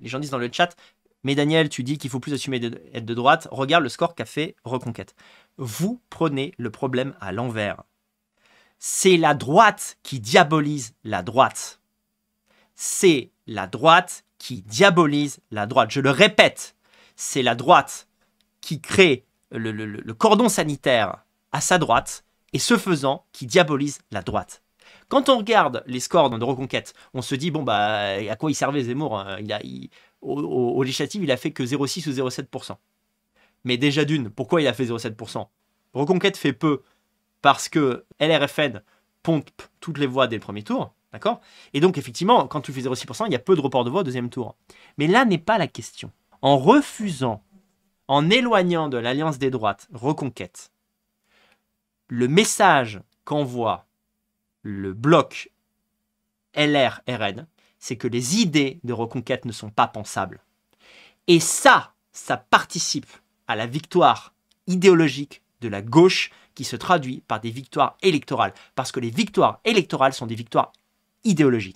les gens disent dans le chat, mais Daniel, tu dis qu'il faut plus assumer d'être de droite. Regarde le score qu'a fait Reconquête. Vous prenez le problème à l'envers. C'est la droite qui diabolise la droite. C'est la droite qui diabolise la droite. Je le répète, c'est la droite qui crée le cordon sanitaire à sa droite et ce faisant qui diabolise la droite. Quand on regarde les scores de Reconquête, on se dit, bon, bah, à quoi il servait Zemmour hein, il au, législatif, il a fait que 0,6 ou 0,7%. Mais déjà d'une, pourquoi il a fait 0,7% Reconquête fait peu parce que LRFN pompe toutes les voix dès le premier tour, d'accord Et donc, effectivement, quand tu fais 0,6%, il y a peu de report de voix au deuxième tour. Mais là n'est pas la question. En refusant, en éloignant de l'alliance des droites Reconquête, le message qu'envoie le bloc LRRN, c'est que les idées de reconquête ne sont pas pensables. Et ça, ça participe à la victoire idéologique de la gauche qui se traduit par des victoires électorales. Parce que les victoires électorales sont des victoires idéologiques.